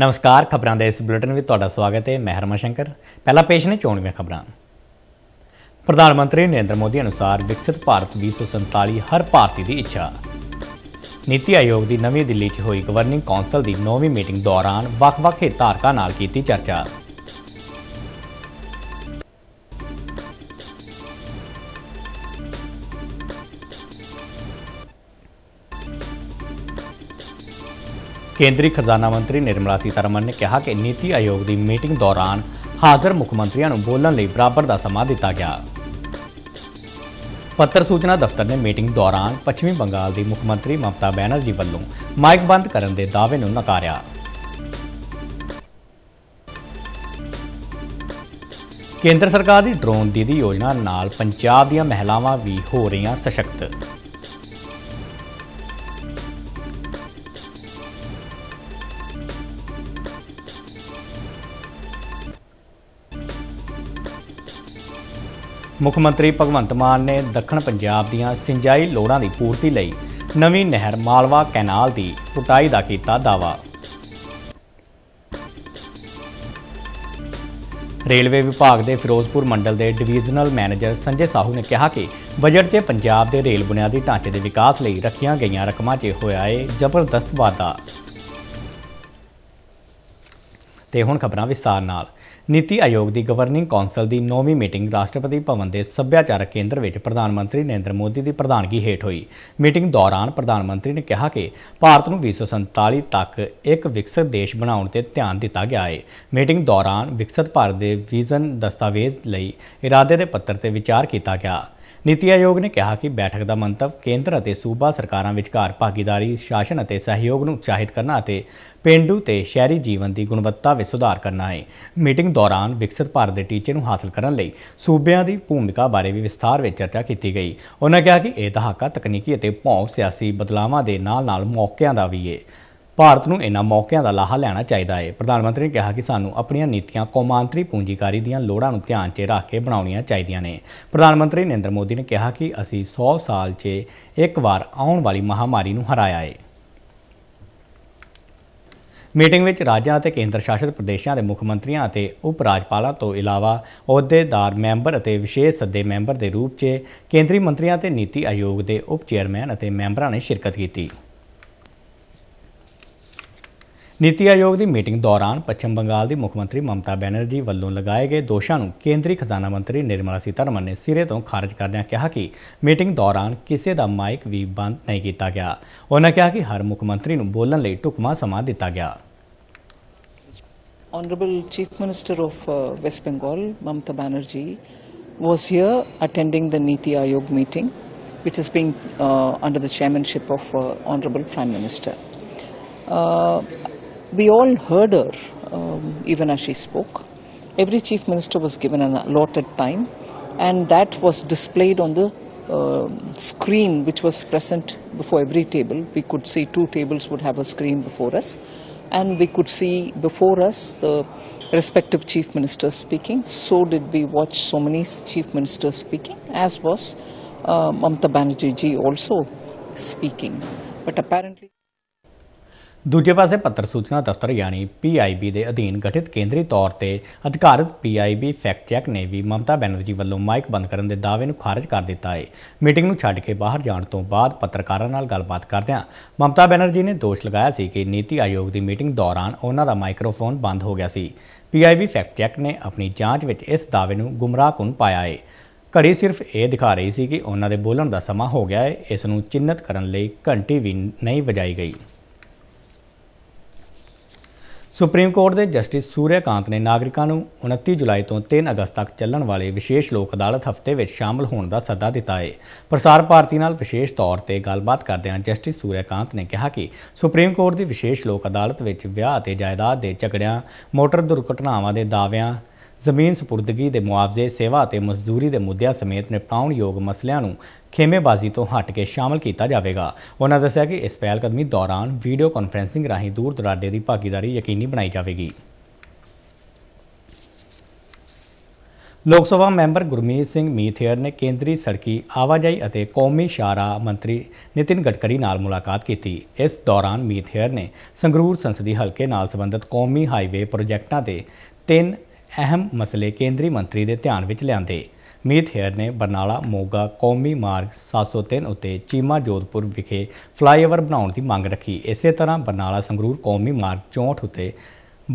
ਨਮਸਕਾਰ ਖਬਰਾਂ ਦੇ ਇਸ ਬੁਲੇਟਿਨ ਵਿੱਚ ਤੁਹਾਡਾ ਸਵਾਗਤ ਹੈ ਮੈਂ ਹਰਮਨ ਸ਼ੰਕਰ ਪਹਿਲਾ ਪੇਸ਼ ਨੇ ਚੋਣਵੀਆਂ ਖਬਰਾਂ ਪ੍ਰਧਾਨ ਮੰਤਰੀ ਨਰਿੰਦਰ ਮੋਦੀ ਅਨੁਸਾਰ ਵਿਕਸਿਤ ਭਾਰਤ 2047 ਹਰ ਭਾਰਤੀ ਦੀ ਇੱਛਾ ਨੀਤੀ ਆਯੋਗ ਦੀ ਨਵੀਂ ਦਿੱਲੀ 'ਚ ਹੋਈ ਗਵਰਨਿੰਗ ਕੌਂਸਲ ਦੀ 9ਵੀਂ ਮੀਟਿੰਗ ਦੌਰਾਨ ਵੱਖ-ਵੱਖ ਹਿੱਤਾਰਕਾਂ ਨਾਲ ਕੀਤੀ ਚਰਚਾ ਕੇਂਦਰੀ ਖਜ਼ਾਨਾ ਮੰਤਰੀ ਨਿਰਮਲਾ ਸੀਤਾਰਮਨ ਨੇ ਕਿਹਾ ਕਿ ਨੀਤੀ ਆਯੋਗ ਦੀ ਮੀਟਿੰਗ ਦੌਰਾਨ ਹਾਜ਼ਰ ਮੁੱਖ ਮੰਤਰੀਆਂ ਨੂੰ ਬੋਲਣ ਲਈ ਬਰਾਬਰ ਦਾ ਸਮਾਂ ਦਿੱਤਾ ਗਿਆ। ਪੱਤਰ ਸੂਚਨਾ ਦਫ਼ਤਰ ਨੇ ਮੀਟਿੰਗ ਦੌਰਾਨ ਪੱਛਮੀ ਬੰਗਾਲ ਦੀ ਮੁੱਖ ਮੰਤਰੀ ਮਮਤਾ ਬੈਨਰਜੀ ਵੱਲੋਂ ਮਾਈਕ ਬੰਦ ਕਰਨ ਦੇ ਦਾਅਵੇ ਨੂੰ ਨਕਾਰਿਆ। ਕੇਂਦਰ ਸਰਕਾਰ ਦੀ ਡਰੋਨ ਦੀਦੀ ਯੋਜਨਾ ਨਾਲ ਪੰਜਾਬ ਦੀਆਂ ਮਹਿਲਾਵਾਂ ਵੀ ਹੋ ਰਹੀਆਂ ਸਸ਼ਕਤ ਮੁੱਖ ਮੰਤਰੀ ਭਗਵੰਤ ਮਾਨ ਨੇ ਦੱਖਣ ਪੰਜਾਬ ਦੀਆਂ ਸਿੰਜਾਈ ਲੋੜਾਂ ਦੀ ਪੂਰਤੀ ਲਈ ਨਵੀਂ ਨਹਿਰ ਮਾਲਵਾ ਕੈਨਾਲ ਦੀ ਟੁਟਾਈ ਦਾ ਕੀਤਾ ਦਾਵਾ ਰੇਲਵੇ ਵਿਭਾਗ ਦੇ ਫਿਰੋਜ਼ਪੁਰ ਮੰਡਲ ਦੇ ਡਿਵੀਜ਼ਨਲ ਮੈਨੇਜਰ ਸੰਜੇ ਸਾਹੂ ਨੇ ਕਿਹਾ ਕਿ ਬਜਟ 'ਚ ਪੰਜਾਬ ਦੇ ਰੇਲ ਬੁਨਿਆਦੀ ਢਾਂਚੇ ਦੇ ਵਿਕਾਸ ਲਈ ਰੱਖੀਆਂ ਗਈਆਂ ਰਕਮਾਂ 'ਚ ਹੋਇਆ ਏ ਜ਼ਬਰਦਸਤ ਵਾਧਾ ਤੇ ਹੁਣ ਖਬਰਾਂ ਵਿਸਤਾਰ ਨਾਲ ਨੀਤੀ ਆਯੋਗ ਦੀ ਗਵਰਨਿੰਗ ਕੌਂਸਲ ਦੀ 9ਵੀਂ ਮੀਟਿੰਗ ਰਾਸ਼ਟਰਪਤੀ ਭਵਨ ਦੇ ਸੱਭਿਆਚਾਰਕ ਕੇਂਦਰ ਵਿੱਚ ਪ੍ਰਧਾਨ ਮੰਤਰੀ ਨਰਿੰਦਰ ਮੋਦੀ ਦੀ ਪ੍ਰਧਾਨਗੀ ਹੇਠ ਹੋਈ ਮੀਟਿੰਗ ਦੌਰਾਨ ਪ੍ਰਧਾਨ ਮੰਤਰੀ ਨੇ ਕਿਹਾ ਕਿ ਭਾਰਤ ਨੂੰ 2047 ਤੱਕ ਇੱਕ ਵਿਕਸਿਤ ਦੇਸ਼ ਬਣਾਉਣ ਤੇ ਧਿਆਨ ਦਿੱਤਾ ਗਿਆ ਹੈ ਮੀਟਿੰਗ ਦੌਰਾਨ ਵਿਕਸਿਤ ਭਾਰਤ ਦੇ ਵਿਜ਼ਨ ਦਸਤਾਵੇਜ਼ ਲਈ ਇਰਾਦੇ ਦੇ ਪੱਤਰ ਤੇ ਵਿਚਾਰ ਕੀਤਾ ਗਿਆ ਨੀਤੀ ਆਯੋਗ ਨੇ ਕਿਹਾ ਕਿ ਬੈਠਕ ਦਾ ਮੰਤਵ ਕੇਂਦਰ ਅਤੇ ਸੂਬਾ ਸਰਕਾਰਾਂ ਵਿਚਕਾਰ ਭਾਗੀਦਾਰੀ, ਸ਼ਾਸਨ ਅਤੇ ਸਹਿਯੋਗ ਨੂੰ ਉਤਸ਼ਾਹਿਤ ਕਰਨਾ ਅਤੇ ਪਿੰਡੂ ਤੇ ਸ਼ਹਿਰੀ ਜੀਵਨ ਦੀ ਗੁਣਵੱਤਾ ਵਿੱਚ ਸੁਧਾਰ ਕਰਨਾ ਹੈ। ਮੀਟਿੰਗ ਦੌਰਾਨ ਵਿਕਸਿਤ ਭਾਰਤ ਦੇ ਟੀਚੇ ਨੂੰ ਹਾਸਲ ਕਰਨ ਲਈ ਸੂਬਿਆਂ ਦੀ ਭੂਮਿਕਾ ਬਾਰੇ ਵੀ ਵਿਸਥਾਰ ਵਿੱਚ ਚਰਚਾ ਕੀਤੀ ਗਈ। ਉਨ੍ਹਾਂ ਕਿਹਾ ਕਿ ਇਹ ਦਹਾਕਾ ਤਕਨੀਕੀ ਅਤੇ ਭੌਂ ਸਿਆਸੀ ਬਦਲਾਵਾਂ ਦੇ ਨਾਲ-ਨਾਲ ਮੌਕਿਆਂ ਦਾ ਵੀ ਹੈ। ਭਾਰਤ ਨੂੰ ਇਹਨਾਂ ਮੌਕਿਆਂ ਦਾ ਲਾਹਾ ਲੈਣਾ ਚਾਹੀਦਾ ਹੈ ਪ੍ਰਧਾਨ ਮੰਤਰੀ ਨੇ ਕਿਹਾ ਕਿ ਸਾਨੂੰ ਆਪਣੀਆਂ ਨੀਤੀਆਂ ਕੌਮਾਂਤਰੀ ਪੂੰਜੀਕਾਰੀ ਦੀਆਂ ਲੋੜਾਂ ਨੂੰ ਧਿਆਨ 'ਚ ਰੱਖ ਕੇ ਬਣਾਉਣੀਆਂ ਚਾਹੀਦੀਆਂ ਨੇ ਪ੍ਰਧਾਨ ਮੰਤਰੀ ਨਰਿੰਦਰ ਮੋਦੀ ਨੇ ਕਿਹਾ ਕਿ ਅਸੀਂ 100 ਸਾਲ 'ਚ ਇੱਕ ਵਾਰ ਆਉਣ ਵਾਲੀ ਮਹਾਮਾਰੀ ਨੂੰ ਹਰਾਇਆ ਹੈ ਮੀਟਿੰਗ ਵਿੱਚ ਰਾਜਾਂ ਅਤੇ ਕੇਂਦਰ ਸ਼ਾਸਿਤ ਪ੍ਰਦੇਸ਼ਾਂ ਦੇ ਮੁੱਖ ਮੰਤਰੀਆਂ ਅਤੇ ਉਪ ਰਾਜਪਾਲਾਂ ਤੋਂ ਇਲਾਵਾ ਅਹੁਦੇਦਾਰ ਮੈਂਬਰ ਅਤੇ ਵਿਸ਼ੇਸ਼ ਸੱਦੇ ਮੈਂਬਰ ਦੇ ਰੂਪ 'ਚ ਕੇਂਦਰੀ ਮੰਤਰੀਆਂ ਤੇ ਨੀਤੀ ਆਯੋਗ ਦੇ ਉਪ ਚੇਅਰਮੈਨ ਅਤੇ ਮੈਂਬਰਾਂ ਨੇ ਸ਼ਿਰਕਤ ਕੀਤੀ। ਨੀਤੀ ਆਯੋਗ ਦੀ ਮੀਟਿੰਗ ਦੌਰਾਨ ਪੱਛਮ ਬੰਗਾਲ ਦੀ ਮੁੱਖ ਮੰਤਰੀ ਮਮਤਾ ਬੈਨਰਜੀ ਵੱਲੋਂ ਲਗਾਏ ਗਏ ਦੋਸ਼ਾਂ ਨੂੰ ਕੇਂਦਰੀ ਖਜ਼ਾਨਾ ਮੰਤਰੀ ਨਿਰਮਲਾ ਸੀਤਾਰਮਨ ਨੇ ਸਿਰੇ ਤੋਂ ਖਾਰਜ ਕਰਦਿਆਂ ਕਿਹਾ ਕਿ ਮੀਟਿੰਗ ਦੌਰਾਨ ਕਿਸੇ ਦਾ ਮਾਈਕ ਵੀ ਬੰਦ ਨਹੀਂ ਕੀਤਾ ਗਿਆ ਉਹਨਾਂ ਕਿਹਾ ਕਿ ਹਰ ਮੁੱਖ ਮੰਤਰੀ ਨੂੰ ਬੋਲਣ ਲਈ ਟੁਕਮਾ ਸਮਾਂ ਦਿੱਤਾ ਗਿਆ honourable chief minister of West Bengal Mamata Banerjee was here attending the NITI Aayog meeting which is being uh, under the chairmanship of uh, honorable prime minister uh, We all heard her um, even as she spoke. Every chief minister was given an allotted time, and that was displayed on the uh, screen which was present before every table. We could see two tables would have a screen before us, and we could see before us the respective chief ministers speaking. So did we watch so many chief ministers speaking, as was uh, Mamta Banerjee also speaking. But apparently. ਦੂਜੇ ਪਾਸੇ ਪੱਤਰ ਸੂਚਨਾ ਦਫ਼ਤਰ ਯਾਨੀ PIB ਦੇ ਅਧੀਨ ਗਠਿਤ ਕੇਂਦਰੀ ਤੌਰ ਤੇ ਅਧਿਕਾਰਤ ਪੀਆਈਬੀ ਫੈਕਟ ਚੈੱਕ ਨੇ ਵੀ ਮਮਤਾ ਬੈਨਰਜੀ ਵੱਲੋਂ ਮਾਈਕ ਬੰਦ ਕਰਨ ਦੇ ਦਾਅਵੇ ਨੂੰ ਖਾਰਜ ਕਰ ਦਿੱਤਾ ਹੈ ਮੀਟਿੰਗ ਨੂੰ ਛੱਡ ਕੇ ਬਾਹਰ ਜਾਣ ਤੋਂ ਬਾਅਦ ਪੱਤਰਕਾਰਾਂ ਨਾਲ ਗੱਲਬਾਤ ਕਰਦਿਆਂ ਮਮਤਾ ਬੈਨਰਜੀ ਨੇ ਦੋਸ਼ ਲਗਾਇਆ ਸੀ ਕਿ ਨੀਤੀ ਆਯੋਗ ਦੀ ਮੀਟਿੰਗ ਦੌਰਾਨ ਉਹਨਾਂ ਦਾ ਮਾਈਕ੍ਰੋਫੋਨ ਬੰਦ ਹੋ ਗਿਆ ਸੀ ਪੀਆਈਬੀ ਫੈਕਟ ਚੈੱਕ ਨੇ ਆਪਣੀ ਜਾਂਚ ਵਿੱਚ ਇਸ ਦਾਅਵੇ ਨੂੰ ਗੁੰਮਰਾਹਕੁੰਨ ਪਾਇਆ ਹੈ ਘੜੀ ਸਿਰਫ ਇਹ ਦਿਖਾ ਰਹੀ ਸੀ ਕਿ ਉਹਨਾਂ ਦੇ ਬੋਲਣ ਦਾ ਸਮਾਂ ਹੋ ਗਿਆ ਹੈ ਇਸ ਨੂੰ ਚਿੰਨਤ ਕਰਨ ਲਈ ਘੰਟੀ ਵੀ ਨਹੀਂ ਵਜਾਈ ਗਈ ਸੁਪਰੀਮ ਕੋਰਟ ਦੇ ਜਸਟਿਸ ਸੂਰਿਆਕਾਂਤ ਨੇ ਨਾਗਰਿਕਾਂ ਨੂੰ 29 ਜੁਲਾਈ ਤੋਂ 3 ਅਗਸਤ ਤੱਕ ਚੱਲਣ ਵਾਲੇ ਵਿਸ਼ੇਸ਼ ਲੋਕ ਅਦਾਲਤ ਹਫ਼ਤੇ ਵਿੱਚ ਸ਼ਾਮਲ ਹੋਣ ਦਾ ਸੱਦਾ ਦਿੱਤਾ ਹੈ। ਪ੍ਰਸਾਰ ਭਾਰਤੀ ਨਾਲ ਵਿਸ਼ੇਸ਼ ਤੌਰ ਤੇ ਗੱਲਬਾਤ ਕਰਦਿਆਂ ਜਸਟਿਸ ਸੂਰਿਆਕਾਂਤ ਨੇ ਕਿਹਾ ਕਿ ਸੁਪਰੀਮ ਕੋਰਟ ਦੀ ਵਿਸ਼ੇਸ਼ ਲੋਕ ਅਦਾਲਤ ਵਿੱਚ ਵਿਆਹ ਅਤੇ ਜਾਇਦਾਦ ਦੇ ਝਗੜਿਆਂ, ਮੋਟਰ ਦੁਰਘਟਨਾਵਾਂ ਦੇ ਦਾਅਵਿਆਂ, ਜ਼ਮੀਨ ਸਪੁਰਦਗੀ ਦੇ ਮੁਆਵਜ਼ੇ ਸੇਵਾ ਅਤੇ ਮਜ਼ਦੂਰੀ ਦੇ ਮੁੱਦਿਆਂ ਸਮੇਤ ਨਿਪਟਾਉਣ ਯੋਗ ਮਸਲਿਆਂ ਨੂੰ ਖੇਮੇਬਾਜ਼ੀ ਤੋਂ ਹਟ ਕੇ ਸ਼ਾਮਲ ਕੀਤਾ ਜਾਵੇਗਾ ਉਹਨਾਂ ਦੱਸਿਆ ਕਿ ਇਸ ਪਹਿਲਕਦਮੀ ਦੌਰਾਨ ਵੀਡੀਓ ਕਾਨਫਰੈਂਸਿੰਗ ਰਾਹੀਂ ਦੂਰ ਦੁਰਾਡੇ ਦੀ ਭਾਗੀਦਾਰੀ ਯਕੀਨੀ ਬਣਾਈ ਜਾਵੇਗੀ ਲੋਕ ਸਭਾ ਮੈਂਬਰ ਗੁਰਮੀਤ ਸਿੰਘ ਮੀਥੇਰ ਨੇ ਕੇਂਦਰੀ ਸੜਕੀ ਆਵਾਜਾਈ ਅਤੇ ਕੌਮੀ ਸ਼ਾਰਾ ਮੰਤਰੀ ਨਿਤਿਨ ਗਡਕਰੀ ਨਾਲ ਮੁਲਾਕਾਤ ਕੀਤੀ ਇਸ ਦੌਰਾਨ ਮੀਥੇਰ ਨੇ ਸੰਗਰੂਰ ਸੰਸਦੀ ਹਲਕੇ ਨਾਲ ਸੰਬੰਧਿਤ ਕੌਮੀ ਹਾਈਵੇ ਪ੍ਰੋਜੈਕਟਾਂ ਦੇ ਤਿੰਨ ਅਹਿਮ ਮਸਲੇ ਕੇਂਦਰੀ ਮੰਤਰੀ ਦੇ ਧਿਆਨ ਵਿੱਚ ਲਿਆਂਦੇ ਮੀਤ ਹੇਅਰ ਨੇ ਬਰਨਾਲਾ ਮੋਗਾ ਕੌਮੀ ਮਾਰਗ 703 ਉਤੇ ਚੀਮਾ ਜੋਧਪੁਰ ਵਿਖੇ ਫਲਾਈਓਵਰ ਬਣਾਉਣ ਦੀ ਮੰਗ ਰੱਖੀ ਇਸੇ ਤਰ੍ਹਾਂ ਬਰਨਾਲਾ ਸੰਗਰੂਰ ਕੌਮੀ ਮਾਰਗ 64 ਉਤੇ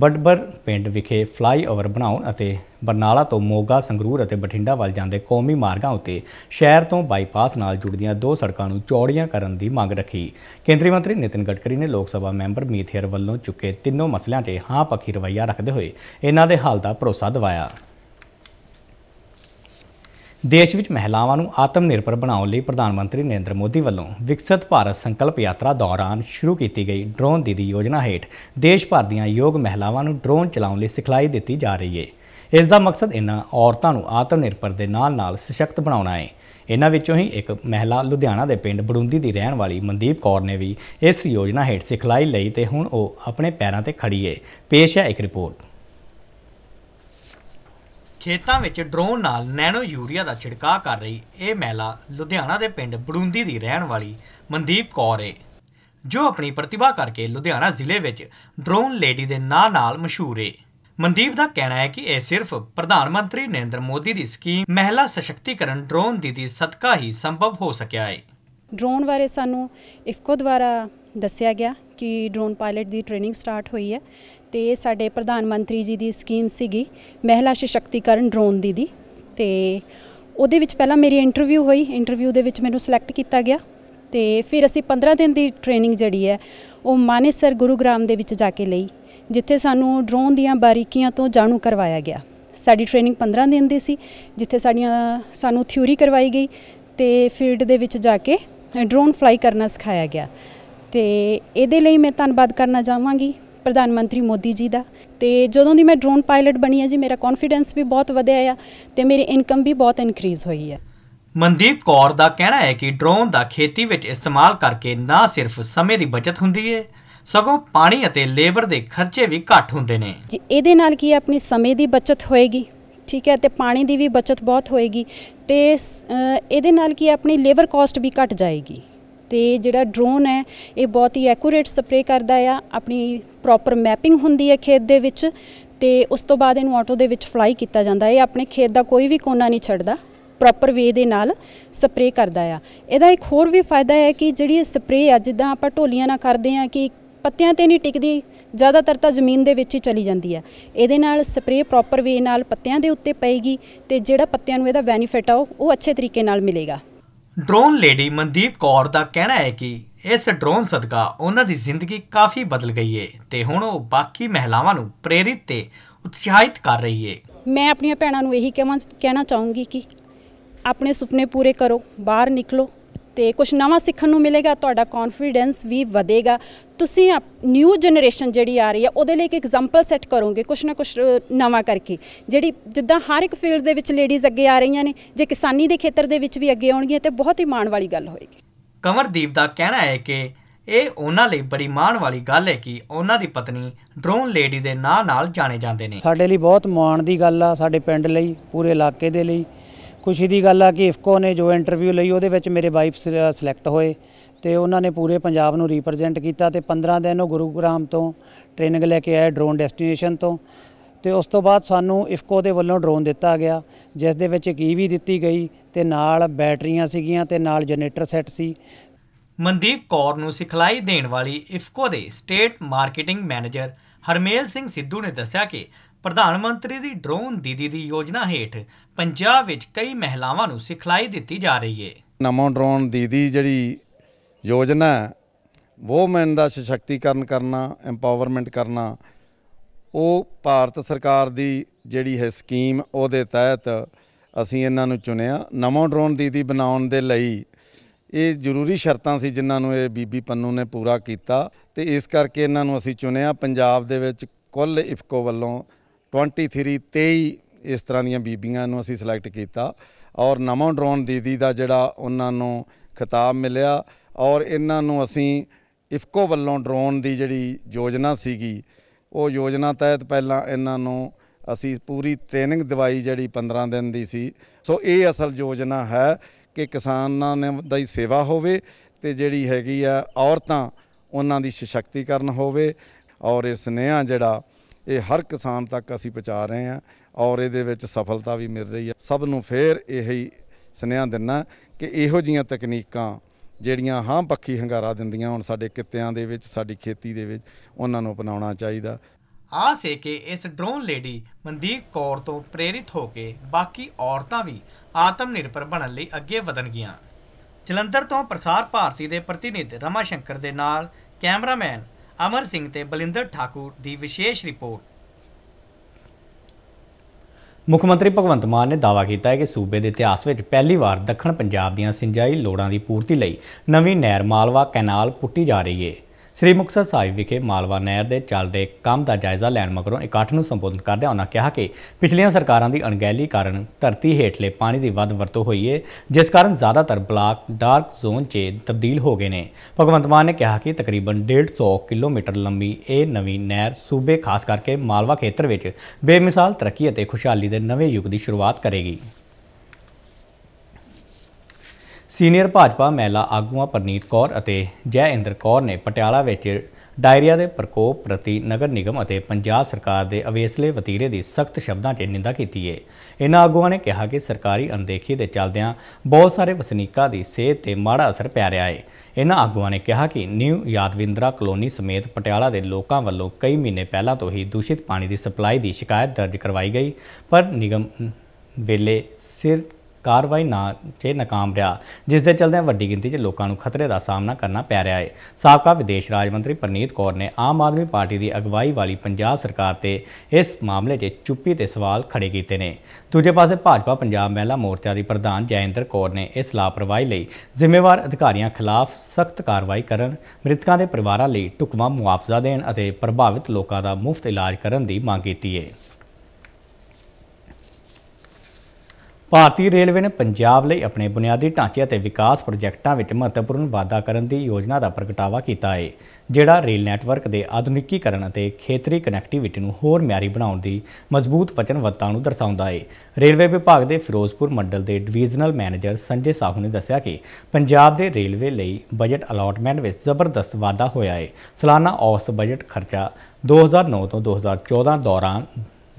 ਬੜਬਰ ਪਿੰਡ ਵਿਖੇ ਫਲਾਈਓਵਰ ਬਣਾਉਣ ਅਤੇ ਬਰਨਾਲਾ ਤੋਂ ਮੋਗਾ ਸੰਗਰੂਰ ਅਤੇ ਬਠਿੰਡਾ ਵੱਲ ਜਾਂਦੇ ਕੌਮੀ ਮਾਰਗਾਂ ਉੱਤੇ ਸ਼ਹਿਰ ਤੋਂ ਬਾਈਪਾਸ ਨਾਲ ਜੁੜਦੀਆਂ ਦੋ ਸੜਕਾਂ ਨੂੰ ਚੌੜੀਆਂ ਕਰਨ ਦੀ ਮੰਗ ਰੱਖੀ ਕੇਂਦਰੀ ਮੰਤਰੀ ਨਿਤਿਨ ਗਡਕਰੀ ਨੇ ਲੋਕ ਸਭਾ ਮੈਂਬਰ ਮੀਥੇਰ ਵੱਲੋਂ ਚੁੱਕੇ ਤਿੰਨੋਂ ਮਸਲਿਆਂ 'ਤੇ ਹਾਂ ਪੱਖੀ ਰਵਈਆ ਰੱਖਦੇ ਹੋਏ ਇਹਨਾਂ ਦੇ ਹੱਲ ਦਾ ਭਰੋਸਾ ਦਿਵਾਇਆ ਦੇਸ਼ ਵਿੱਚ ਮਹਿਲਾਵਾਂ ਨੂੰ ਆਤਮ ਨਿਰਭਰ ਬਣਾਉਣ ਲਈ ਪ੍ਰਧਾਨ ਮੰਤਰੀ ਨਰਿੰਦਰ ਮੋਦੀ ਵੱਲੋਂ ਵਿਕਸਿਤ ਭਾਰਤ ਸੰਕਲਪ ਯਾਤਰਾ ਦੌਰਾਨ ਸ਼ੁਰੂ ਕੀਤੀ ਗਈ ਡਰੋਨ ਦੀਦੀ ਯੋਜਨਾ ਹੇਠ ਦੇਸ਼ ਭਰ ਦੀਆਂ ਯੋਗ ਮਹਿਲਾਵਾਂ ਨੂੰ ਡਰੋਨ ਚਲਾਉਣ ਲਈ ਸਿਖਲਾਈ ਦਿੱਤੀ ਜਾ ਰਹੀ ਹੈ ਇਸ ਦਾ ਮਕਸਦ ਇਹਨਾਂ ਔਰਤਾਂ ਨੂੰ ਆਤਮ ਨਿਰਭਰ ਦੇ ਨਾਲ-ਨਾਲ ਸਸ਼ਕਤ ਬਣਾਉਣਾ ਹੈ ਇਹਨਾਂ ਵਿੱਚੋਂ ਹੀ ਇੱਕ ਮਹਿਲਾ ਲੁਧਿਆਣਾ ਦੇ ਪਿੰਡ ਬੜੁੰਦੀ ਦੀ ਰਹਿਣ ਵਾਲੀ ਮਨਦੀਪ ਕੌਰ ਨੇ ਵੀ ਇਸ ਯੋਜਨਾ ਹੇਠ ਸਿਖਲਾਈ ਲਈ ਤੇ ਹੁਣ ਉਹ ਆਪਣੇ ਪੈਰਾਂ ਤੇ ਖੜੀ ਹੈ ਪੇਸ਼ ਹੈ ਇੱਕ ਰਿਪੋਰਟ ਖੇਤਾਂ ਵਿੱਚ ਡਰੋਨ ਨਾਲ ਨੈਨੋ ਯੂਰੀਆ ਦਾ ਛਿੜਕਾਅ ਕਰ ਰਹੀ ਇਹ ਮਹਿਲਾ ਲੁਧਿਆਣਾ ਦੇ ਪਿੰਡ ਬੜੂੰਦੀ ਦੀ ਰਹਿਣ ਵਾਲੀ ਮਨਦੀਪ ਕੌਰ ਹੈ ਜੋ ਆਪਣੀ ਪ੍ਰਤਿਭਾ ਕਰਕੇ ਲੁਧਿਆਣਾ ਜ਼ਿਲ੍ਹੇ ਵਿੱਚ ਡਰੋਨ ਲੇਡੀ ਦੇ ਨਾਂ ਨਾਲ ਮਸ਼ਹੂਰ ਹੈ ਮਨਦੀਪ ਦਾ ਕਹਿਣਾ ਹੈ ਕਿ ਇਹ ਸਿਰਫ ਪ੍ਰਧਾਨ ਮੰਤਰੀ ਨਰਿੰਦਰ ਮੋਦੀ ਦੀ ਸਕੀਮ ਮਹਿਲਾ ਸਸ਼ਕਤੀਕਰਨ ਡਰੋਨ ਦੀਦੀ ਸਦਕਾ ਹੀ ਸੰਭਵ ਹੋ ਸਕਿਆ ਹੈ ਡਰੋਨ ਬਾਰੇ ਸਾਨੂੰ ਇਫਕੋ ਦੁਆਰਾ ਦੱਸਿਆ ਗਿਆ ਕਿ ਡਰੋਨ ਪਾਇਲਟ ਦੀ ਟ੍ਰੇਨਿੰਗ ਸਟਾਰਟ ਹੋਈ ਹੈ ਤੇ ਸਾਡੇ ਪ੍ਰਧਾਨ ਮੰਤਰੀ ਜੀ ਦੀ ਸਕੀਮ ਸੀਗੀ ਮਹਿਲਾ ਸਸ਼ਕਤੀਕਰਨ ਡਰੋਨ ਦੀ ਦੀ ਤੇ ਉਹਦੇ ਵਿੱਚ ਪਹਿਲਾਂ ਮੇਰੀ ਇੰਟਰਵਿਊ ਹੋਈ ਇੰਟਰਵਿਊ ਦੇ ਵਿੱਚ ਮੈਨੂੰ ਸਿਲੈਕਟ ਕੀਤਾ ਗਿਆ ਤੇ ਫਿਰ ਅਸੀਂ 15 ਦਿਨ ਦੀ ਟ੍ਰੇਨਿੰਗ ਜਿਹੜੀ ਹੈ ਉਹ ਮਾਨੇਸਰ ਗੁਰੂਗ੍ਰਾਮ ਦੇ ਵਿੱਚ ਜਾ ਕੇ ਲਈ ਜਿੱਥੇ ਸਾਨੂੰ ਡਰੋਨ ਦੀਆਂ ਬਾਰੀਕੀਆਂ ਤੋਂ ਜਾਣੂ ਕਰਵਾਇਆ ਗਿਆ ਸਾਡੀ ਟ੍ਰੇਨਿੰਗ 15 ਦਿਨ ਦੀ ਸੀ ਜਿੱਥੇ ਸਾਡੀਆਂ ਸਾਨੂੰ ਥਿਊਰੀ ਕਰਵਾਈ ਗਈ ਤੇ ਫੀਲਡ ਦੇ ਵਿੱਚ ਜਾ ਕੇ ਡਰੋਨ ਫਲਾਈ ਕਰਨਾ ਸਿਖਾਇਆ ਗਿਆ ਤੇ ਇਹਦੇ ਲਈ ਮੈਂ ਧੰਨਵਾਦ ਕਰਨਾ ਚਾਹਾਂਗੀ ਪ੍ਰਧਾਨ ਮੰਤਰੀ ਮੋਦੀ ਜੀ ਦਾ ਤੇ ਜਦੋਂ ਦੀ ਮੈਂ ਡਰੋਨ ਪਾਇਲਟ ਬਣੀ ਹੈ ਜੀ ਮੇਰਾ ਕੌਨਫੀਡੈਂਸ ਵੀ ਬਹੁਤ ਵਧਿਆ ਆ ਤੇ ਮੇਰੀ ਇਨਕਮ ਵੀ ਬਹੁਤ ਇਨਕਰੀਜ਼ ਹੋਈ ਹੈ ਮਨਦੀਪ ਕੌਰ ਦਾ ਕਹਿਣਾ ਹੈ ਕਿ ਡਰੋਨ ਦਾ ਖੇਤੀ ਵਿੱਚ ਇਸਤੇਮਾਲ ਕਰਕੇ ਨਾ ਸਿਰਫ ਸਮੇਂ ਦੀ ਬਚਤ ਹੁੰਦੀ ਹੈ ਸਗੋਂ ਪਾਣੀ ਅਤੇ ਲੇਬਰ ਦੇ ਖਰਚੇ ਵੀ ਘੱਟ ਹੁੰਦੇ ਨੇ ਜੀ ਇਹਦੇ ਨਾਲ ਕੀ ਆਪਣੀ ਸਮੇਂ ਦੀ ਬਚਤ ਹੋਏਗੀ ਠੀਕ ਹੈ ਤੇ ਪਾਣੀ ਦੀ ਵੀ ਬਚਤ ਬਹੁਤ ਹੋਏਗੀ ਤੇ ਇਹਦੇ ਨਾਲ ਕੀ ਆਪਣੀ ਲੇਬਰ ਕਾਸਟ ਵੀ ਘਟ ਜਾਏਗੀ ਤੇ ਜਿਹੜਾ ਡਰੋਨ ਹੈ ਇਹ ਬਹੁਤ ਹੀ ਐਕੂਰੇਟ ਸਪਰੇ ਕਰਦਾ ਆ ਆਪਣੀ ਪ੍ਰੋਪਰ ਮੈਪਿੰਗ ਹੁੰਦੀ ਹੈ ਖੇਤ ਦੇ ਵਿੱਚ ਤੇ ਉਸ ਤੋਂ ਬਾਅਦ ਇਹਨੂੰ ਆਟੋ ਦੇ ਵਿੱਚ ਫਲਾਈ ਕੀਤਾ ਜਾਂਦਾ ਹੈ ਇਹ ਆਪਣੇ ਖੇਤ ਦਾ ਕੋਈ ਵੀ ਕੋਨਾ ਨਹੀਂ ਛੱਡਦਾ ਪ੍ਰੋਪਰ ਵੇ ਦੇ ਨਾਲ ਸਪਰੇ ਕਰਦਾ ਆ ਇਹਦਾ ਇੱਕ ਹੋਰ ਵੀ ਫਾਇਦਾ ਹੈ ਕਿ ਜਿਹੜੀ ਸਪਰੇ ਆ ਜਿੱਦਾਂ ਆਪਾਂ ਢੋਲੀਆਂ ਨਾਲ ਕਰਦੇ ਆ ਕਿ ਪੱਤਿਆਂ ਤੇ ਨਹੀਂ ਟਿਕਦੀ ਜ਼ਿਆਦਾਤਰ ਤਾਂ ਜ਼ਮੀਨ ਦੇ ਵਿੱਚ ਹੀ ਚਲੀ ਜਾਂਦੀ ਹੈ ਇਹਦੇ ਨਾਲ ਸਪਰੇ ਪ੍ਰੋਪਰ ਵੇ ਨਾਲ ਪੱਤਿਆਂ ਦੇ ਉੱਤੇ ਪਏਗੀ ਤੇ ਜਿਹੜਾ ਪੱਤਿਆਂ ਨੂੰ ਇਹਦਾ ਬੈਨੀਫਿਟ ਆ ਉਹ ਅੱਛੇ ਤਰੀਕੇ ਨਾਲ ਮਿਲੇਗਾ ਡਰੋਨ ਲੇਡੀ ਮਨਦੀਪ ਕੌਰ ਦਾ ਕਹਿਣਾ ਹੈ ਕਿ ਇਸ ਡਰੋਨ ਸਦਕਾ ਉਹਨਾਂ ਦੀ ਜ਼ਿੰਦਗੀ ਕਾਫੀ ਬਦਲ ਗਈ ਹੈ ਤੇ ਹੁਣ ਉਹ ਬਾਕੀ ਮਹਿਲਾਵਾਂ ਨੂੰ ਪ੍ਰੇਰਿਤ ਤੇ ਉਤਸ਼ਾਹਿਤ ਕਰ ਰਹੀ ਹੈ ਮੈਂ ਆਪਣੀਆਂ ਭੈਣਾਂ ਨੂੰ ਇਹੀ ਕਹਿਣਾ ਚਾਹੂੰਗੀ ਕਿ ਆਪਣੇ ਸੁਪਨੇ ਪੂਰੇ ਕਰੋ ਬਾਹਰ ਨਿਕਲੋ ਤੇ ਕੁਝ ਨਵਾਂ ਸਿੱਖਣ ਨੂੰ ਮਿਲੇਗਾ ਤੁਹਾਡਾ ਕੌਨਫੀਡੈਂਸ ਵੀ ਵਧੇਗਾ ਤੁਸੀਂ ਨਿਊ ਜਨਰੇਸ਼ਨ ਜਿਹੜੀ ਆ ਰਹੀ ਹੈ ਉਹਦੇ ਲਈ ਇੱਕ ਐਗਜ਼ਾਮਪਲ ਸੈੱਟ ਕਰੋਗੇ ਕੁਝ ਨਾ ਕੁਝ ਨਵਾਂ ਕਰਕੇ ਜਿਹੜੀ ਜਿੱਦਾਂ ਹਰ ਇੱਕ ਫੀਲਡ ਦੇ ਵਿੱਚ ਲੇਡੀਜ਼ ਅੱਗੇ ਆ ਰਹੀਆਂ ਨੇ ਜੇ ਕਿਸਾਨੀ ਦੇ ਖੇਤਰ ਦੇ ਵਿੱਚ ਵੀ ਅੱਗੇ ਆਉਣਗੀਆਂ ਤੇ ਬਹੁਤ ਹੀ ਮਾਣ ਵਾਲੀ ਗੱਲ ਹੋਏਗੀ ਕਮਰਦੀਪ ਦਾ ਕਹਿਣਾ ਹੈ ਕਿ ਇਹ ਉਹਨਾਂ ਲਈ ਬੜੀ ਮਾਣ ਵਾਲੀ ਗੱਲ ਹੈ ਕਿ ਉਹਨਾਂ ਦੀ ਪਤਨੀ ਡਰੋਨ ਲੇਡੀ ਦੇ ਨਾਂ ਨਾਲ ਜਾਣੇ ਜਾਂਦੇ ਨੇ ਸਾਡੇ ਲਈ ਬਹੁਤ ਮਾਣ ਦੀ ਗੱਲ ਆ ਸਾਡੇ ਪਿੰਡ ਲਈ ਪੂਰੇ ਇਲਾਕੇ ਦੇ ਲਈ ਖੁਸ਼ੀ ਦੀ ਗੱਲ ਆ ਕਿ ਇਫਕੋ ਨੇ ਜੋ ਇੰਟਰਵਿਊ ਲਈ ਉਹਦੇ ਵਿੱਚ ਮੇਰੇ ਵਾਈਫ ਸਿਲੈਕਟ ਹੋਏ ਤੇ ਉਹਨਾਂ ਨੇ ਪੂਰੇ ਪੰਜਾਬ ਨੂੰ ਰਿਪਰੈਜ਼ੈਂਟ ਕੀਤਾ ਤੇ 15 ਦਿਨ ਉਹ ਗੁਰੂਗ੍ਰਾਮ ਤੋਂ ਟ੍ਰੇਨਿੰਗ ਲੈ ਕੇ ਆਏ ਡਰੋਨ ਡੈਸਟੀਨੇਸ਼ਨ ਤੋਂ ਤੇ ਉਸ ਤੋਂ ਬਾਅਦ ਸਾਨੂੰ ਇਫਕੋ ਦੇ ਵੱਲੋਂ ਡਰੋਨ ਦਿੱਤਾ ਗਿਆ ਜਿਸ ਦੇ ਵਿੱਚ ਇੱਕ ਈਵੀ e ਦਿੱਤੀ ਗਈ ਤੇ ਨਾਲ ਬੈਟਰੀਆਂ ਸੀਗੀਆਂ ਤੇ ਨਾਲ ਜਨਰੇਟਰ ਸੈੱਟ ਸੀ ਮਨਦੀਪ ਕੌਰ ਨੂੰ ਸਿਖਲਾਈ ਦੇਣ ਵਾਲੀ ਇਫਕੋ ਦੇ state marketing manager Harmel Singh Sidhu ਨੇ ਦੱਸਿਆ ਕਿ ਪ੍ਰਧਾਨ ਮੰਤਰੀ ਦੀ ਡਰੋਨ ਦੀਦੀ ਦੀ ਯੋਜਨਾ ਹੇਠ ਪੰਜਾਬ ਵਿੱਚ ਕਈ ਮਹਿਲਾਵਾਂ ਨੂੰ ਸਿਖਲਾਈ ਦਿੱਤੀ ਜਾ ਰਹੀ ਹੈ ਨਮੋ ਡਰੋਨ ਦੀਦੀ ਜਿਹੜੀ ਯੋਜਨਾ ਵੋਮਨ ਦਾ ਸਸ਼ਕਤੀਕਰਨ ਕਰਨਾ ਐਮਪਾਵਰਮੈਂਟ ਕਰਨਾ ਉਹ ਭਾਰਤ ਸਰਕਾਰ ਦੀ ਜਿਹੜੀ ਹੈ ਸਕੀਮ ਉਹਦੇ ਤਹਿਤ ਅਸੀਂ ਇਹਨਾਂ ਨੂੰ ਚੁਣਿਆ ਨਮੋ ਡਰੋਨ ਦੀਦੀ ਬਣਾਉਣ ਦੇ ਲਈ ਇਹ ਜ਼ਰੂਰੀ ਸ਼ਰਤਾਂ ਸੀ ਜਿਨ੍ਹਾਂ ਨੂੰ ਇਹ ਬੀਬੀ ਪੰਨੂ ਨੇ ਪੂਰਾ ਕੀਤਾ ਤੇ ਇਸ ਕਰਕੇ ਇਹਨਾਂ ਨੂੰ ਅਸੀਂ ਚੁਣਿਆ ਪੰਜਾਬ ਦੇ ਵਿੱਚ ਕੁੱਲ ਇਫਕੋ ਵੱਲੋਂ 23 23 ਇਸ ਤਰ੍ਹਾਂ ਦੀਆਂ ਬੀਬੀਆਂ ਨੂੰ ਅਸੀਂ ਸਿਲੈਕਟ ਕੀਤਾ ਔਰ ਨਮੋ ਡਰੋਨ ਦੀਦੀ ਦਾ ਜਿਹੜਾ ਉਹਨਾਂ ਨੂੰ ਖਿਤਾਬ ਮਿਲਿਆ ਔਰ ਇਹਨਾਂ ਨੂੰ ਅਸੀਂ ਇਫਕੋ ਵੱਲੋਂ ਡਰੋਨ ਦੀ ਜਿਹੜੀ ਯੋਜਨਾ ਸੀਗੀ ਉਹ ਯੋਜਨਾ ਤਹਿਤ ਪਹਿਲਾਂ ਇਹਨਾਂ ਨੂੰ ਅਸੀਂ ਪੂਰੀ ਟ੍ਰੇਨਿੰਗ ਦਿਵਾਈ ਜਿਹੜੀ 15 ਦਿਨ ਦੀ ਸੀ ਸੋ ਇਹ ਅਸਲ ਯੋਜਨਾ ਹੈ ਕਿ ਕਿਸਾਨਾਂ ਨੇ ਦਾ ਹੀ ਸੇਵਾ ਹੋਵੇ ਤੇ ਜਿਹੜੀ ਹੈਗੀ ਆ ਔਰਤਾਂ ਉਹਨਾਂ ਦੀ ਸਸ਼ਕਤੀਕਰਨ ਹੋਵੇ ਔਰ ਇਹ ਸਨੇਹਾ ਜਿਹੜਾ ਇਹ ਹਰ ਕਿਸਾਨ ਤੱਕ ਅਸੀਂ ਪਹੁੰਚਾ ਰਹੇ ਹਾਂ ਔਰ ਇਹਦੇ ਵਿੱਚ ਸਫਲਤਾ ਵੀ ਮਿਲ ਰਹੀ ਹੈ ਸਭ ਨੂੰ ਫੇਰ ਇਹੀ ਸੁਨੇਹਾ ਦਿੰਨਾ ਕਿ ਇਹੋ ਜੀਆਂ ਤਕਨੀਕਾਂ ਜਿਹੜੀਆਂ ਹਾਂ ਪੱਖੀ ਹੰਗਾਰਾ ਦਿੰਦੀਆਂ ਹੁਣ ਸਾਡੇ ਕਿੱਤਿਆਂ ਦੇ ਵਿੱਚ ਸਾਡੀ ਖੇਤੀ ਦੇ ਵਿੱਚ ਉਹਨਾਂ ਨੂੰ ਅਪਣਾਉਣਾ ਚਾਹੀਦਾ ਆ ਸੇ ਕਿ ਇਸ ਡਰੋਨ ਲੇਡੀ ਮਨਦੀਪ ਕੌਰ ਤੋਂ ਪ੍ਰੇਰਿਤ ਹੋ ਕੇ ਬਾਕੀ ਔਰਤਾਂ ਵੀ ਆਤਮ ਨਿਰਭਰ ਬਣਨ ਲਈ ਅੱਗੇ ਵਧਣਗੀਆਂ ਜਲੰਧਰ ਤੋਂ ਪ੍ਰਸਾਰ ਭਾਰਤੀ ਦੇ ਪ੍ਰਤੀਨਿਧ ਰਮਾ ਸ਼ੰਕਰ ਦੇ ਨਾਲ ਕੈਮਰਾਮੈਨ ਅਮਰ ਸਿੰਘ ਤੇ ਬਲਿੰਦਰ ਠਾਕੁਰ ਦੀ ਵਿਸ਼ੇਸ਼ ਰਿਪੋਰਟ ਮੁੱਖ ਮੰਤਰੀ ਭਗਵੰਤ ਮਾਨ ਨੇ ਦਾਅਵਾ ਕੀਤਾ ਹੈ ਕਿ ਸੂਬੇ ਦੇ ਇਤਿਹਾਸ ਵਿੱਚ ਪਹਿਲੀ ਵਾਰ ਦੱਖਣ ਪੰਜਾਬ ਦੀਆਂ ਸਿੰਜਾਈ ਲੋੜਾਂ ਦੀ ਪੂਰਤੀ ਲਈ ਨਵੀਂ ਨਹਿਰ ਮਾਲਵਾ ਕੈਨਾਲ ਪੁੱਟੀ ਜਾ ਰਹੀ ਹੈ ਸ੍ਰੀ ਮੁਕਤਸਰ ਸਾਹਿਬ ਵਿਖੇ ਮਾਲਵਾ ਨਹਿਰ ਦੇ ਚੱਲਦੇ ਕੰਮ ਦਾ ਜਾਇਜ਼ਾ ਲੈਣ ਮਗਰੋਂ ਇਕੱਠ ਨੂੰ ਸੰਬੋਧਨ ਕਰਦਿਆਂ ਉਹਨਾਂ ਕਿਹਾ ਕਿ ਪਿਛਲੀਆਂ ਸਰਕਾਰਾਂ ਦੀ ਅਣਗਹਿਲੀ ਕਾਰਨ ਧਰਤੀ ਹੇਠਲੇ ਪਾਣੀ ਦੀ ਵੱਧ ਵਰਤੋਂ ਹੋਈ ਹੈ ਜਿਸ ਕਾਰਨ ਜ਼ਿਆਦਾਤਰ ਬਲਾਕ ਡਾਰਕ ਜ਼ੋਨ 'ਚ ਤਬਦੀਲ ਹੋ ਗਏ ਨੇ ਭਗਵੰਤ ਮਾਨ ਨੇ ਕਿਹਾ ਕਿ ਤਕਰੀਬਨ 150 ਕਿਲੋਮੀਟਰ ਲੰਮੀ ਇਹ ਨਵੀਂ ਨਹਿਰ ਸੂਬੇ ਖਾਸ ਕਰਕੇ ਮਾਲਵਾ ਖੇਤਰ ਵਿੱਚ ਬੇਮਿਸਾਲ ਤਰੱਕੀ ਅਤੇ ਖੁਸ਼ਹਾਲੀ ਦੇ ਨਵੇਂ ਯੁੱਗ ਦੀ ਸ਼ੁਰੂਆਤ ਕਰੇਗੀ ਸੀਨੀਅਰ ਭਾਜਪਾ ਮਹਿਲਾ ਆਗੂਆਂ ਪਰਨੀਤ ਕੌਰ ਅਤੇ ਜੈ ਇੰਦਰ ਕੌਰ ਨੇ ਪਟਿਆਲਾ ਵਿੱਚ ਡਾਇਰੀਆ ਦੇ ਪ੍ਰਕੋਪ ਪ੍ਰਤੀ ਨਗਰ ਨਿਗਮ ਅਤੇ ਪੰਜਾਬ ਸਰਕਾਰ ਦੇ ਅਵੇਸਲੇ ਵਤੀਰੇ ਦੀ ਸਖਤ ਸ਼ਬਦਾਂ 'ਚ ਨਿੰਦਾ ਕੀਤੀ ਹੈ ਇਹਨਾਂ ਆਗੂਆਂ ਨੇ ਕਿਹਾ ਕਿ ਸਰਕਾਰੀ ਅਣਦੇਖੀ ਦੇ ਚੱਲਦਿਆਂ ਬਹੁਤ ਸਾਰੇ ਵਸਨੀਕਾਂ ਦੀ ਸਿਹਤ ਤੇ ਮਾੜਾ ਅਸਰ ਪੈ ਰਿਹਾ ਹੈ ਇਹਨਾਂ ਆਗੂਆਂ ਨੇ ਕਿਹਾ ਕਿ ਨਿਊ ਯਾਦਵਿੰਦਰਾ ਕਲੋਨੀ ਸਮੇਤ ਪਟਿਆਲਾ ਦੇ ਲੋਕਾਂ ਵੱਲੋਂ ਕਈ ਮਹੀਨੇ ਪਹਿਲਾਂ ਤੋਂ ਹੀ ਦੂਸ਼ਿਤ ਪਾਣੀ ਦੀ ਸਪਲਾਈ ਦੀ ਸ਼ਿਕਾਇਤ ਦਰਜ ਕਰਵਾਈ ਗਈ ਪਰ ਨਿਗਮ ਵੇਲੇ ਸਿਰ ਕਾਰਵਾਈ ਨਾ ਤੇ ਨਾਕਾਮ ਰਿਹਾ ਜਿਸ ਦੇ ਚਲਦਿਆਂ ਵੱਡੀ ਗਿਣਤੀ 'ਚ ਲੋਕਾਂ ਨੂੰ ਖਤਰੇ ਦਾ ਸਾਹਮਣਾ ਕਰਨਾ ਪੈ ਰਿਹਾ ਹੈ ਸਾਬਕਾ ਵਿਦੇਸ਼ ਰਾਜ ਮੰਤਰੀ ਪਰਨੀਤ ਕੌਰ ਨੇ ਆਮ ਆਦਮੀ ਪਾਰਟੀ ਦੀ ਅਗਵਾਈ ਵਾਲੀ ਪੰਜਾਬ ਸਰਕਾਰ ਤੇ ਇਸ ਮਾਮਲੇ 'ਚ ਚੁੱਪੀ ਤੇ ਸਵਾਲ ਖੜੇ ਕੀਤੇ ਨੇ ਦੂਜੇ ਪਾਸੇ ਭਾਜਪਾ ਪੰਜਾਬ ਮਹਿਲਾ ਮੋਰਚਾ ਦੀ ਪ੍ਰਧਾਨ ਜੈਇੰਦਰ ਕੌਰ ਨੇ ਇਸ ਲਾਪਰਵਾਹੀ ਲਈ ਜ਼ਿੰਮੇਵਾਰ ਅਧਿਕਾਰੀਆਂ ਖਿਲਾਫ ਸਖਤ ਕਾਰਵਾਈ ਕਰਨ ਮ੍ਰਿਤਕਾਂ ਦੇ ਪਰਿਵਾਰਾਂ ਲਈ ਟੁਕਵਾ ਮੁਆਵਜ਼ਾ ਦੇਣ ਅਤੇ ਪ੍ਰਭਾਵਿਤ ਲੋਕਾਂ ਦਾ ਮੁਫਤ ਇਲਾਜ ਕਰਨ ਦੀ ਮੰਗ ਕੀਤੀ ਹੈ ਭਾਰਤੀ ਰੇਲਵੇ ਨੇ ਪੰਜਾਬ ਲਈ ਆਪਣੇ ਬੁਨਿਆਦੀ ਢਾਂਚੇ ਅਤੇ ਵਿਕਾਸ ਪ੍ਰੋਜੈਕਟਾਂ ਵਿੱਚ ਮਹੱਤਵਪੂਰਨ ਵਾਧਾ ਕਰਨ ਦੀ ਯੋਜਨਾ ਦਾ ਪ੍ਰਗਟਾਵਾ ਕੀਤਾ ਹੈ ਜਿਹੜਾ ਰੇਲ ਨੈਟਵਰਕ ਦੇ ਆਧੁਨਿਕੀਕਰਨ ਅਤੇ ਖੇਤਰੀ ਕਨੈਕਟੀਵਿਟੀ ਨੂੰ ਹੋਰ ਮਿਆਰੀ ਬਣਾਉਣ ਦੀ ਮਜ਼ਬੂਤ ਵਚਨਬੱਧਤਾ ਨੂੰ ਦਰਸਾਉਂਦਾ ਹੈ ਰੇਲਵੇ ਵਿਭਾਗ ਦੇ ਫਿਰੋਜ਼ਪੁਰ ਮੰਡਲ ਦੇ ਡਿਵੀਜ਼ਨਲ ਮੈਨੇਜਰ ਸੰਜੇ ਸਾਹੂ ਨੇ ਦੱਸਿਆ ਕਿ ਪੰਜਾਬ ਦੇ ਰੇਲਵੇ ਲਈ ਬਜਟ ਅਲਾਟਮੈਂਟ ਵਿੱਚ ਜ਼ਬਰਦਸਤ ਵਾਧਾ ਹੋਇਆ ਹੈ ਸਾਲਾਨਾ ਔਸਤ ਬਜਟ ਖਰਚਾ 2009 ਤੋਂ 2014 ਦੌਰਾਨ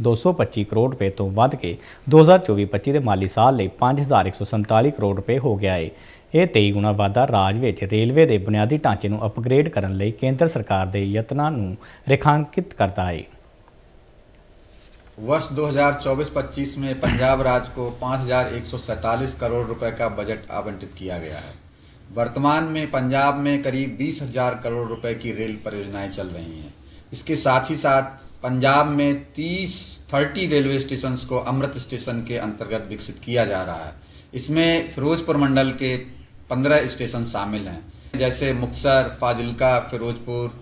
225 ਕਰੋੜ ਰੁਪਏ ਤੋਂ ਵੱਧ ਕੇ 2024-25 ਦੇ ਮਾਲੀ ਸਾਲ ਲਈ 5147 ਕਰੋੜ ਰੁਪਏ ਹੋ ਗਿਆ ਹੈ ਇਹ 23 ਗੁਣਾ ਵਾਧਾ ਰਾਜ ਵਿੱਚ ਰੇਲਵੇ ਦੇ ਬੁਨਿਆਦੀ ਢਾਂਚੇ ਨੂੰ ਅਪਗ੍ਰੇਡ ਕਰਨ ਲਈ ਕੇਂਦਰ ਸਰਕਾਰ ਦੇ ਯਤਨਾਂ ਨੂੰ ਰੇਖਾਂਕਿਤ ਕਰਦਾ ਹੈ वर्ष 2024-25 में पंजाब राज्य को 5,147 करोड़ रुपए का बजट आवंटित किया गया है वर्तमान में पंजाब में करीब 20,000 करोड़ रुपए की रेल परियोजनाएं चल रही हैं इसके साथ ही साथ पंजाब में 30 30 रेलवे स्टेशन को अमृत स्टेशन के अंतर्गत विकसित किया जा रहा है इसमें फिरोजपुर मंडल के पंद्रह स्टेशन शामिल हैं जैसे मुक्सर फाजिलका फिरोजपुर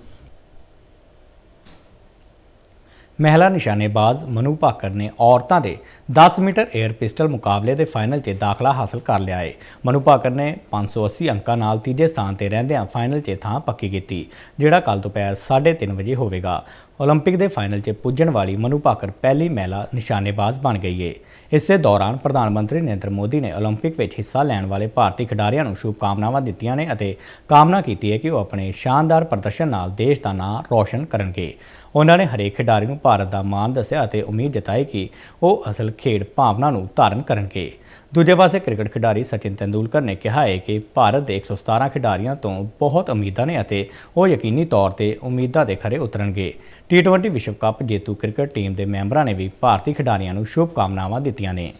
महिला निशानेबाज मनु भाकर ने औरतों के दस मीटर एयर पिस्टल मुकाबले के फाइनल से दाखला हासिल कर लिया है मनु भाकर ने पांच सौ अस्सी अंकों तीजे स्थान पर रेंद्या फाइनल से थान पक्की की जड़ा कल दोपहर साढ़े तीन बजे होगा 올림픽 ਦੇ ਫਾਈਨਲ 'ਚ ਪੁੱਜਣ ਵਾਲੀ ਮਨੂ ਭਾਕਰ ਪਹਿਲੀ ਮਹਿਲਾ ਨਿਸ਼ਾਨੇਬਾਜ਼ ਬਣ ਗਈ ਏ ਇਸੇ ਦੌਰਾਨ ਪ੍ਰਧਾਨ ਮੰਤਰੀ ਨਰਿੰਦਰ ਮੋਦੀ ਨੇ 올림픽 ਵਿੱਚ ਹਿੱਸਾ ਲੈਣ ਵਾਲੇ ਭਾਰਤੀ ਖਿਡਾਰੀਆਂ ਨੂੰ ਸ਼ੁਭਕਾਮਨਾਵਾਂ ਦਿੱਤੀਆਂ ਨੇ ਅਤੇ ਕਾਮਨਾ ਕੀਤੀ ਹੈ ਕਿ ਉਹ ਆਪਣੇ ਸ਼ਾਨਦਾਰ ਪ੍ਰਦਰਸ਼ਨ ਨਾਲ ਦੇਸ਼ ਦਾ ਨਾਮ ਰੌਸ਼ਨ ਕਰਨਗੇ ਉਹਨਾਂ ਨੇ ਹਰੇਕ ਖਿਡਾਰੀ ਨੂੰ ਭਾਰਤ ਦਾ ਮਾਣ ਦੱਸਿਆ ਅਤੇ ਉਮੀਦ ਜਤਾਈ ਕਿ ਉਹ ਅਸਲ ਖੇਡ ਭਾਵਨਾ ਨੂੰ ਧਾਰਨ ਕਰਨਗੇ ਦੂਜੇ ਪਾਸੇ ਕ੍ਰਿਕਟ ਖਿਡਾਰੀ ਸਚਿਨ ਤੈਂਦੂਲਕਰ ਨੇ ਕਿਹਾ ਹੈ ਕਿ ਭਾਰਤ ਦੇ 117 ਖਿਡਾਰੀਆਂ ਤੋਂ ਬਹੁਤ ਉਮੀਦਾਂ ਨੇ ਅਤੇ ਉਹ ਯਕੀਨੀ ਤੌਰ ਤੇ ਉਮੀਦਾਂ ਦੇ ਖਰੇ ਉਤਰਨਗੇ T20 ਵਿਸ਼ਵ ਕੱਪ ਜੇਤੂ ਕ੍ਰਿਕਟ ਟੀਮ ਦੇ ਮੈਂਬਰਾਂ ਨੇ ਵੀ ਭਾਰਤੀ ਖਿਡਾਰੀਆਂ ਨੂੰ ਸ਼ੁਭ ਕਾਮਨਾਵਾਂ ਦਿੱਤੀਆਂ ਨੇ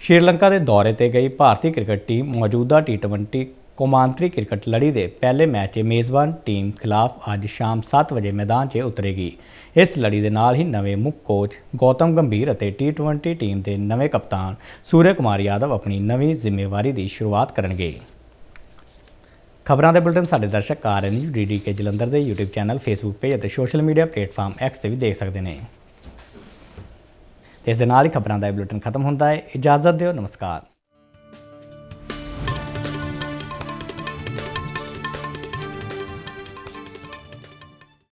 ਸ਼੍ਰੀਲੰਕਾ ਦੇ ਦੌਰੇ ਤੇ ਗਈ ਭਾਰਤੀ ਕ੍ਰਿਕਟ ਟੀਮ ਮੌਜੂਦਾ T20 ਕੌਮਾਂਤਰੀ ਕ੍ਰਿਕਟ ਲੜੀ ਦੇ ਪਹਿਲੇ ਮੈਚ 'ਚ ਮੇਜ਼ਬਾਨ ਟੀਮ ਖਿਲਾਫ ਅੱਜ ਸ਼ਾਮ 7 ਵਜੇ ਮੈਦਾਨ 'ਚ ਉਤਰੇਗੀ ਇਸ ਲੜੀ ਦੇ ਨਾਲ ਹੀ ਨਵੇਂ ਮੁੱਖ ਕੋਚ ਗੌਤਮ ਗੰਭੀਰ ਅਤੇ T20 ਟੀਮ ਦੇ ਨਵੇਂ ਕਪਤਾਨ ਸੂਰਜ ਕੁਮਾਰ ਯਾਦਵ ਆਪਣੀ ਨਵੀਂ ਜ਼ਿੰਮੇਵਾਰੀ ਦੀ ਸ਼ੁਰੂਆਤ ਕਰਨਗੇ ਖਬਰਾਂ ਦੇ ਬੁਲਟਨ ਸਾਡੇ ਦਰਸ਼ਕ ਆ ਰਹੇ ਨੇ ਡੀਡੀ ਕੇ ਜਲੰਧਰ ਦੇ YouTube ਚੈਨਲ Facebook ਪੇਜ ਅਤੇ ਸੋਸ਼ਲ ਮੀਡੀਆ ਪਲੇਟਫਾਰਮ X ਤੇ ਵੀ ਦੇਖ ਸਕਦੇ ਨੇ ਇਸ ਦੇ ਨਾਲ ਹੀ ਖਬਰਾਂ ਦਾ ਬੁਲਟਨ ਖਤਮ ਹੁੰਦਾ ਹੈ ਇਜਾਜ਼ਤ ਦਿਓ ਨਮਸਕਾਰ